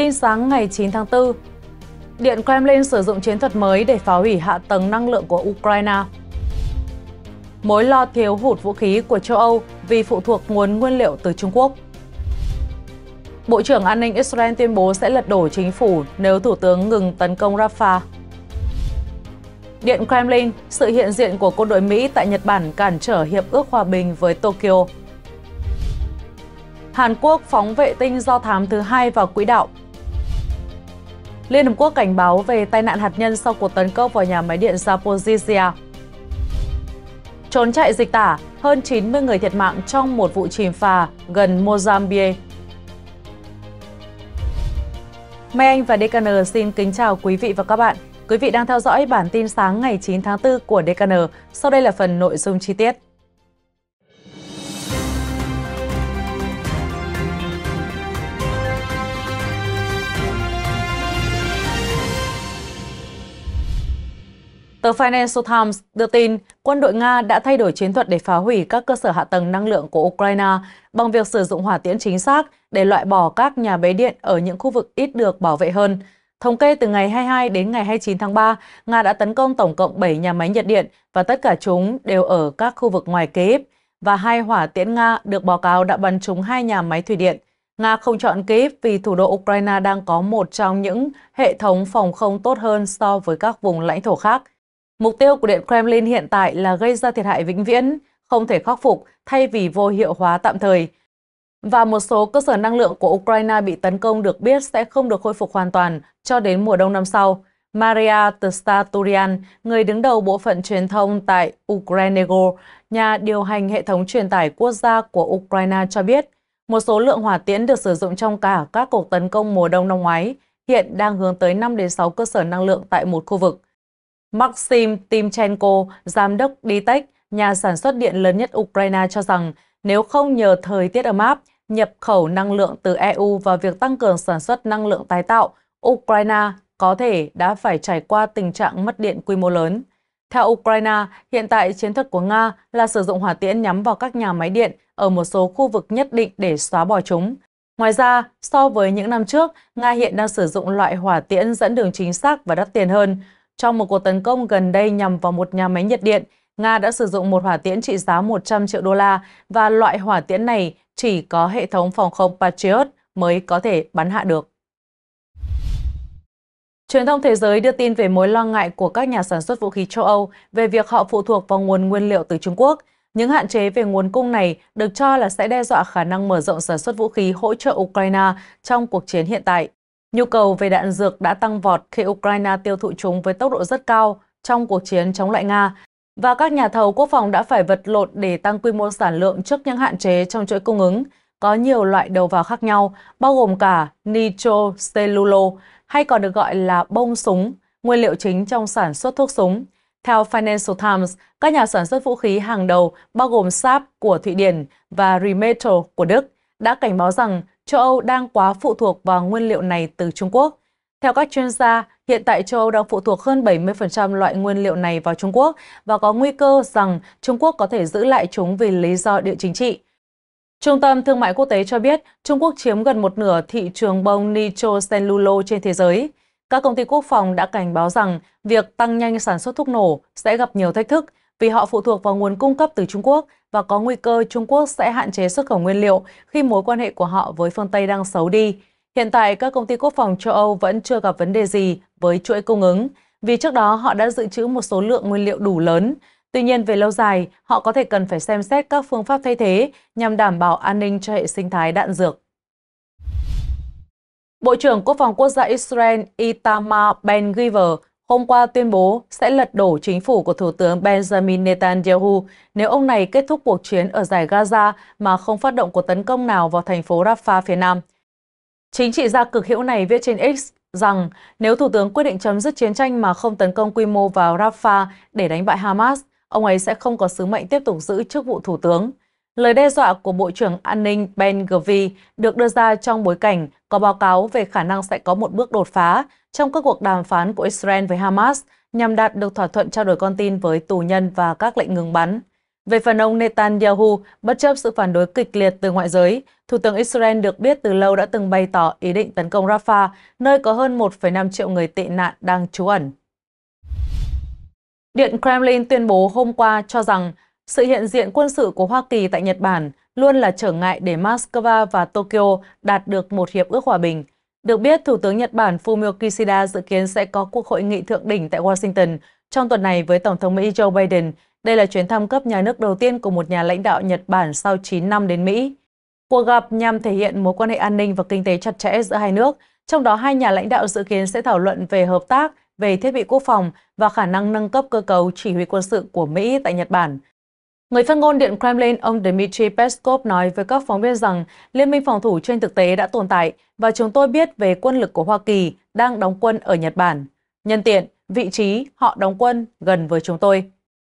Tin sáng ngày 9 tháng 4 Điện Kremlin sử dụng chiến thuật mới để phá hủy hạ tầng năng lượng của Ukraine Mối lo thiếu hụt vũ khí của châu Âu vì phụ thuộc nguồn nguyên liệu từ Trung Quốc Bộ trưởng An ninh Israel tuyên bố sẽ lật đổ chính phủ nếu Thủ tướng ngừng tấn công Rafah Điện Kremlin, sự hiện diện của quân đội Mỹ tại Nhật Bản cản trở hiệp ước hòa bình với Tokyo. Hàn Quốc phóng vệ tinh do thám thứ hai vào quỹ đạo Liên Hợp Quốc cảnh báo về tai nạn hạt nhân sau cuộc tấn công vào nhà máy điện Zaporizhia. Trốn chạy dịch tả, hơn 90 người thiệt mạng trong một vụ chìm phà gần Mozambique. Mai Anh và DKN xin kính chào quý vị và các bạn. Quý vị đang theo dõi bản tin sáng ngày 9 tháng 4 của DKN. Sau đây là phần nội dung chi tiết. Tờ Financial Times đưa tin quân đội Nga đã thay đổi chiến thuật để phá hủy các cơ sở hạ tầng năng lượng của Ukraine bằng việc sử dụng hỏa tiễn chính xác để loại bỏ các nhà máy điện ở những khu vực ít được bảo vệ hơn. Thống kê từ ngày 22 đến ngày 29 tháng 3, Nga đã tấn công tổng cộng 7 nhà máy nhiệt điện và tất cả chúng đều ở các khu vực ngoài Kyiv và hai hỏa tiễn Nga được báo cáo đã bắn trúng hai nhà máy thủy điện. Nga không chọn Kyiv vì thủ đô Ukraine đang có một trong những hệ thống phòng không tốt hơn so với các vùng lãnh thổ khác. Mục tiêu của Điện Kremlin hiện tại là gây ra thiệt hại vĩnh viễn, không thể khắc phục thay vì vô hiệu hóa tạm thời. Và một số cơ sở năng lượng của Ukraine bị tấn công được biết sẽ không được khôi phục hoàn toàn cho đến mùa đông năm sau. Maria Tstaturian, người đứng đầu bộ phận truyền thông tại Ukrainego, nhà điều hành hệ thống truyền tải quốc gia của Ukraine cho biết, một số lượng hỏa tiễn được sử dụng trong cả các cuộc tấn công mùa đông năm ngoái hiện đang hướng tới 5 đến 6 cơ sở năng lượng tại một khu vực. Maxim Timchenko, giám đốc DTEC, nhà sản xuất điện lớn nhất Ukraine cho rằng nếu không nhờ thời tiết ấm áp, nhập khẩu năng lượng từ EU và việc tăng cường sản xuất năng lượng tái tạo, Ukraine có thể đã phải trải qua tình trạng mất điện quy mô lớn. Theo Ukraine, hiện tại chiến thuật của Nga là sử dụng hỏa tiễn nhắm vào các nhà máy điện ở một số khu vực nhất định để xóa bỏ chúng. Ngoài ra, so với những năm trước, Nga hiện đang sử dụng loại hỏa tiễn dẫn đường chính xác và đắt tiền hơn, trong một cuộc tấn công gần đây nhằm vào một nhà máy nhiệt điện, Nga đã sử dụng một hỏa tiễn trị giá 100 triệu đô la và loại hỏa tiễn này chỉ có hệ thống phòng không Patriot mới có thể bắn hạ được. Truyền thông thế giới đưa tin về mối lo ngại của các nhà sản xuất vũ khí châu Âu về việc họ phụ thuộc vào nguồn nguyên liệu từ Trung Quốc. Những hạn chế về nguồn cung này được cho là sẽ đe dọa khả năng mở rộng sản xuất vũ khí hỗ trợ Ukraine trong cuộc chiến hiện tại. Nhu cầu về đạn dược đã tăng vọt khi Ukraine tiêu thụ chúng với tốc độ rất cao trong cuộc chiến chống lại Nga, và các nhà thầu quốc phòng đã phải vật lộn để tăng quy mô sản lượng trước những hạn chế trong chuỗi cung ứng. Có nhiều loại đầu vào khác nhau, bao gồm cả nitrocellulo, hay còn được gọi là bông súng, nguyên liệu chính trong sản xuất thuốc súng. Theo Financial Times, các nhà sản xuất vũ khí hàng đầu bao gồm Saab của Thụy Điển và Rheinmetall của Đức đã cảnh báo rằng châu Âu đang quá phụ thuộc vào nguyên liệu này từ Trung Quốc. Theo các chuyên gia, hiện tại châu Âu đang phụ thuộc hơn 70% loại nguyên liệu này vào Trung Quốc và có nguy cơ rằng Trung Quốc có thể giữ lại chúng vì lý do địa chính trị. Trung tâm Thương mại Quốc tế cho biết Trung Quốc chiếm gần một nửa thị trường bông nitrocellulo trên thế giới. Các công ty quốc phòng đã cảnh báo rằng việc tăng nhanh sản xuất thuốc nổ sẽ gặp nhiều thách thức vì họ phụ thuộc vào nguồn cung cấp từ Trung Quốc và có nguy cơ Trung Quốc sẽ hạn chế xuất khẩu nguyên liệu khi mối quan hệ của họ với phương Tây đang xấu đi. Hiện tại, các công ty quốc phòng châu Âu vẫn chưa gặp vấn đề gì với chuỗi cung ứng, vì trước đó họ đã dự trữ một số lượng nguyên liệu đủ lớn. Tuy nhiên, về lâu dài, họ có thể cần phải xem xét các phương pháp thay thế nhằm đảm bảo an ninh cho hệ sinh thái đạn dược. Bộ trưởng Quốc phòng Quốc gia Israel Itamar Ben-Gvir hôm qua tuyên bố sẽ lật đổ chính phủ của Thủ tướng Benjamin Netanyahu nếu ông này kết thúc cuộc chiến ở giải Gaza mà không phát động cuộc tấn công nào vào thành phố Rafah phía Nam. Chính trị gia cực hữu này viết trên X rằng nếu Thủ tướng quyết định chấm dứt chiến tranh mà không tấn công quy mô vào Rafah để đánh bại Hamas, ông ấy sẽ không có sứ mệnh tiếp tục giữ chức vụ Thủ tướng. Lời đe dọa của Bộ trưởng An ninh Ben Gvir được đưa ra trong bối cảnh có báo cáo về khả năng sẽ có một bước đột phá trong các cuộc đàm phán của Israel với Hamas nhằm đạt được thỏa thuận trao đổi con tin với tù nhân và các lệnh ngừng bắn. Về phần ông Netanyahu, bất chấp sự phản đối kịch liệt từ ngoại giới, Thủ tướng Israel được biết từ lâu đã từng bày tỏ ý định tấn công Rafah, nơi có hơn 1,5 triệu người tị nạn đang trú ẩn. Điện Kremlin tuyên bố hôm qua cho rằng sự hiện diện quân sự của Hoa Kỳ tại Nhật Bản luôn là trở ngại để Moscow và Tokyo đạt được một hiệp ước hòa bình – được biết, Thủ tướng Nhật Bản Fumio Kishida dự kiến sẽ có cuộc hội nghị thượng đỉnh tại Washington trong tuần này với Tổng thống Mỹ Joe Biden. Đây là chuyến thăm cấp nhà nước đầu tiên của một nhà lãnh đạo Nhật Bản sau 9 năm đến Mỹ. Cuộc gặp nhằm thể hiện mối quan hệ an ninh và kinh tế chặt chẽ giữa hai nước, trong đó hai nhà lãnh đạo dự kiến sẽ thảo luận về hợp tác, về thiết bị quốc phòng và khả năng nâng cấp cơ cấu chỉ huy quân sự của Mỹ tại Nhật Bản – Người phát ngôn Điện Kremlin ông Dmitry Peskov nói với các phóng viên rằng Liên minh phòng thủ trên thực tế đã tồn tại và chúng tôi biết về quân lực của Hoa Kỳ đang đóng quân ở Nhật Bản. Nhân tiện, vị trí họ đóng quân gần với chúng tôi.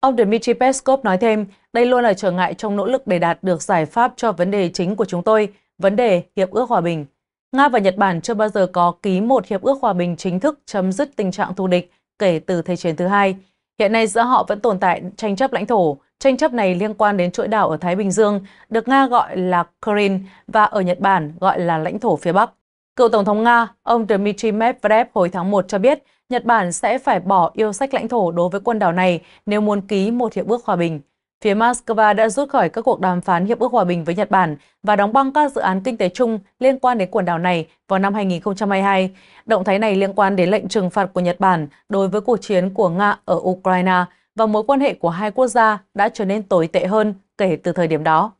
Ông Dmitry Peskov nói thêm, đây luôn là trở ngại trong nỗ lực để đạt được giải pháp cho vấn đề chính của chúng tôi, vấn đề Hiệp ước Hòa bình. Nga và Nhật Bản chưa bao giờ có ký một Hiệp ước Hòa bình chính thức chấm dứt tình trạng thù địch kể từ Thế chiến thứ hai. Hiện nay giữa họ vẫn tồn tại tranh chấp lãnh thổ, Tranh chấp này liên quan đến chuỗi đảo ở Thái Bình Dương, được Nga gọi là Korin và ở Nhật Bản gọi là lãnh thổ phía Bắc. Cựu Tổng thống Nga, ông Dmitry Medvedev hồi tháng 1 cho biết Nhật Bản sẽ phải bỏ yêu sách lãnh thổ đối với quần đảo này nếu muốn ký một hiệp ước hòa bình. Phía Moscow đã rút khỏi các cuộc đàm phán hiệp ước hòa bình với Nhật Bản và đóng băng các dự án kinh tế chung liên quan đến quần đảo này vào năm 2022. Động thái này liên quan đến lệnh trừng phạt của Nhật Bản đối với cuộc chiến của Nga ở Ukraine – và mối quan hệ của hai quốc gia đã trở nên tồi tệ hơn kể từ thời điểm đó.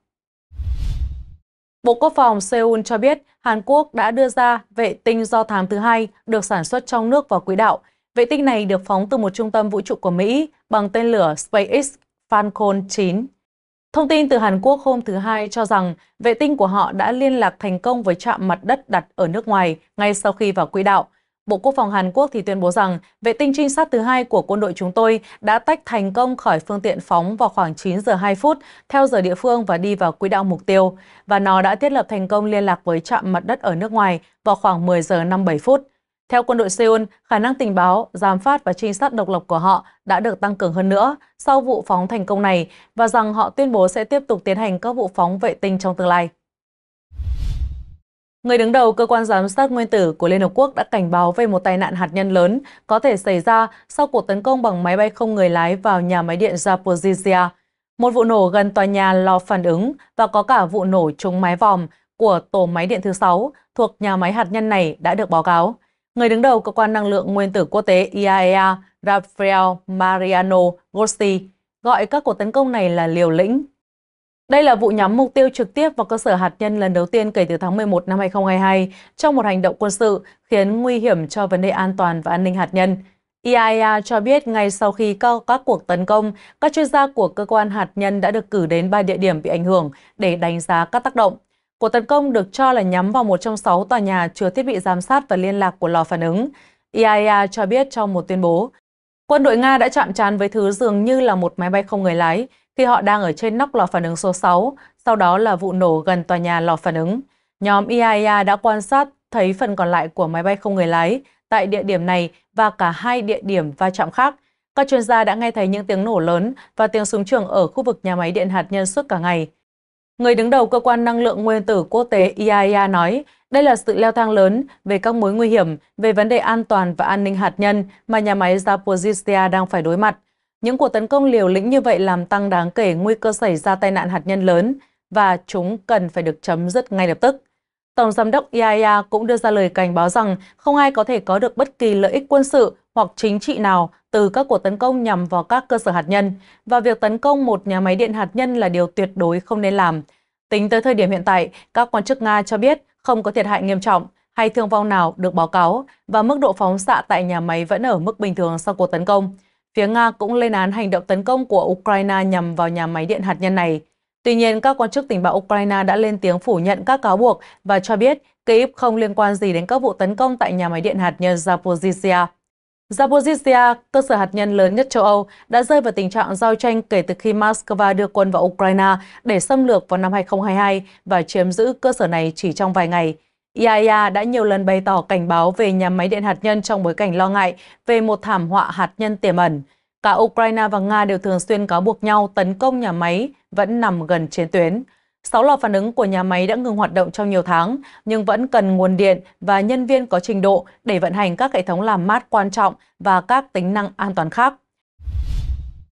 Bộ Quốc phòng Seoul cho biết Hàn Quốc đã đưa ra vệ tinh do thám thứ hai được sản xuất trong nước vào quỹ đạo. Vệ tinh này được phóng từ một trung tâm vũ trụ của Mỹ bằng tên lửa SpaceX Falcon 9. Thông tin từ Hàn Quốc hôm thứ Hai cho rằng vệ tinh của họ đã liên lạc thành công với trạm mặt đất đặt ở nước ngoài ngay sau khi vào quỹ đạo – Bộ Quốc phòng Hàn Quốc thì tuyên bố rằng vệ tinh trinh sát thứ hai của quân đội chúng tôi đã tách thành công khỏi phương tiện phóng vào khoảng 9 giờ 2 phút theo giờ địa phương và đi vào quỹ đạo mục tiêu và nó đã thiết lập thành công liên lạc với trạm mặt đất ở nước ngoài vào khoảng 10 giờ 57 phút. Theo quân đội Seoul, khả năng tình báo, giám phát và trinh sát độc lập của họ đã được tăng cường hơn nữa sau vụ phóng thành công này và rằng họ tuyên bố sẽ tiếp tục tiến hành các vụ phóng vệ tinh trong tương lai. Người đứng đầu cơ quan giám sát nguyên tử của Liên Hợp Quốc đã cảnh báo về một tai nạn hạt nhân lớn có thể xảy ra sau cuộc tấn công bằng máy bay không người lái vào nhà máy điện Zaporizhia. Một vụ nổ gần tòa nhà lò phản ứng và có cả vụ nổ trúng mái vòm của tổ máy điện thứ 6 thuộc nhà máy hạt nhân này đã được báo cáo. Người đứng đầu cơ quan năng lượng nguyên tử quốc tế IAEA, e Rafael Mariano Grossi, gọi các cuộc tấn công này là liều lĩnh, đây là vụ nhắm mục tiêu trực tiếp vào cơ sở hạt nhân lần đầu tiên kể từ tháng 11 năm 2022 trong một hành động quân sự khiến nguy hiểm cho vấn đề an toàn và an ninh hạt nhân. IAEA cho biết ngay sau khi có các cuộc tấn công, các chuyên gia của cơ quan hạt nhân đã được cử đến ba địa điểm bị ảnh hưởng để đánh giá các tác động. Cuộc tấn công được cho là nhắm vào một trong sáu tòa nhà chứa thiết bị giám sát và liên lạc của lò phản ứng. IAEA cho biết trong một tuyên bố, Quân đội Nga đã chạm trán với thứ dường như là một máy bay không người lái khi họ đang ở trên nóc lò phản ứng số 6, sau đó là vụ nổ gần tòa nhà lò phản ứng. Nhóm IAEA e đã quan sát thấy phần còn lại của máy bay không người lái tại địa điểm này và cả hai địa điểm va chạm khác. Các chuyên gia đã nghe thấy những tiếng nổ lớn và tiếng súng trường ở khu vực nhà máy điện hạt nhân suốt cả ngày. Người đứng đầu cơ quan năng lượng nguyên tử quốc tế IAEA e nói, đây là sự leo thang lớn về các mối nguy hiểm về vấn đề an toàn và an ninh hạt nhân mà nhà máy Zaporizhia đang phải đối mặt. Những cuộc tấn công liều lĩnh như vậy làm tăng đáng kể nguy cơ xảy ra tai nạn hạt nhân lớn và chúng cần phải được chấm dứt ngay lập tức. Tổng giám đốc IAEA cũng đưa ra lời cảnh báo rằng không ai có thể có được bất kỳ lợi ích quân sự hoặc chính trị nào từ các cuộc tấn công nhằm vào các cơ sở hạt nhân và việc tấn công một nhà máy điện hạt nhân là điều tuyệt đối không nên làm. Tính tới thời điểm hiện tại, các quan chức Nga cho biết không có thiệt hại nghiêm trọng hay thương vong nào được báo cáo và mức độ phóng xạ tại nhà máy vẫn ở mức bình thường sau cuộc tấn công. Phía Nga cũng lên án hành động tấn công của Ukraine nhằm vào nhà máy điện hạt nhân này. Tuy nhiên, các quan chức tình báo Ukraine đã lên tiếng phủ nhận các cáo buộc và cho biết Kyiv không liên quan gì đến các vụ tấn công tại nhà máy điện hạt nhân Zaporizhia. Zaporizhia, cơ sở hạt nhân lớn nhất châu Âu, đã rơi vào tình trạng giao tranh kể từ khi Moscow đưa quân vào Ukraine để xâm lược vào năm 2022 và chiếm giữ cơ sở này chỉ trong vài ngày. IAEA đã nhiều lần bày tỏ cảnh báo về nhà máy điện hạt nhân trong bối cảnh lo ngại về một thảm họa hạt nhân tiềm ẩn. Cả Ukraine và Nga đều thường xuyên cáo buộc nhau tấn công nhà máy vẫn nằm gần chiến tuyến. 6 lò phản ứng của nhà máy đã ngừng hoạt động trong nhiều tháng, nhưng vẫn cần nguồn điện và nhân viên có trình độ để vận hành các hệ thống làm mát quan trọng và các tính năng an toàn khác.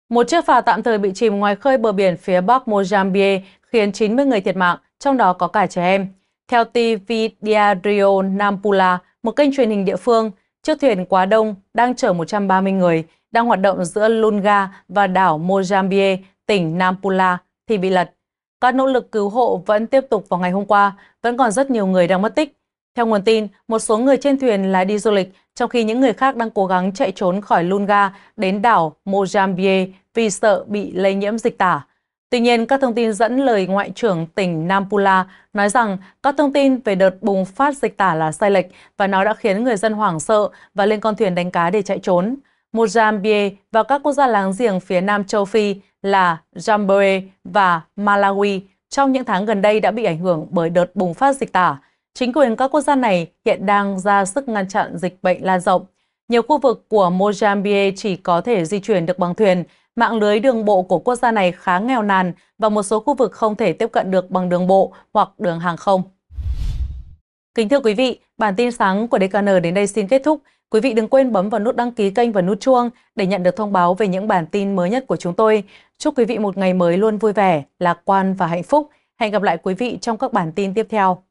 Một chiếc phà tạm thời bị chìm ngoài khơi bờ biển phía bắc Mozambique khiến 90 người thiệt mạng, trong đó có cả trẻ em. Theo TV Diario Nampula, một kênh truyền hình địa phương, chiếc thuyền quá đông đang chở 130 người đang hoạt động giữa Lunga và đảo Mozambique, tỉnh Nampula thì bị lật. Các nỗ lực cứu hộ vẫn tiếp tục vào ngày hôm qua, vẫn còn rất nhiều người đang mất tích. Theo nguồn tin, một số người trên thuyền là đi du lịch, trong khi những người khác đang cố gắng chạy trốn khỏi Lunga đến đảo Mozambique vì sợ bị lây nhiễm dịch tả. Tuy nhiên, các thông tin dẫn lời Ngoại trưởng tỉnh Nampula nói rằng các thông tin về đợt bùng phát dịch tả là sai lệch và nó đã khiến người dân hoảng sợ và lên con thuyền đánh cá để chạy trốn. Mozambique và các quốc gia láng giềng phía Nam châu Phi là Zimbabwe và Malawi trong những tháng gần đây đã bị ảnh hưởng bởi đợt bùng phát dịch tả. Chính quyền các quốc gia này hiện đang ra sức ngăn chặn dịch bệnh lan rộng. Nhiều khu vực của Mozambique chỉ có thể di chuyển được bằng thuyền, mạng lưới đường bộ của quốc gia này khá nghèo nàn và một số khu vực không thể tiếp cận được bằng đường bộ hoặc đường hàng không. Kính thưa quý vị, bản tin sáng của DKN đến đây xin kết thúc. Quý vị đừng quên bấm vào nút đăng ký kênh và nút chuông để nhận được thông báo về những bản tin mới nhất của chúng tôi. Chúc quý vị một ngày mới luôn vui vẻ, lạc quan và hạnh phúc. Hẹn gặp lại quý vị trong các bản tin tiếp theo.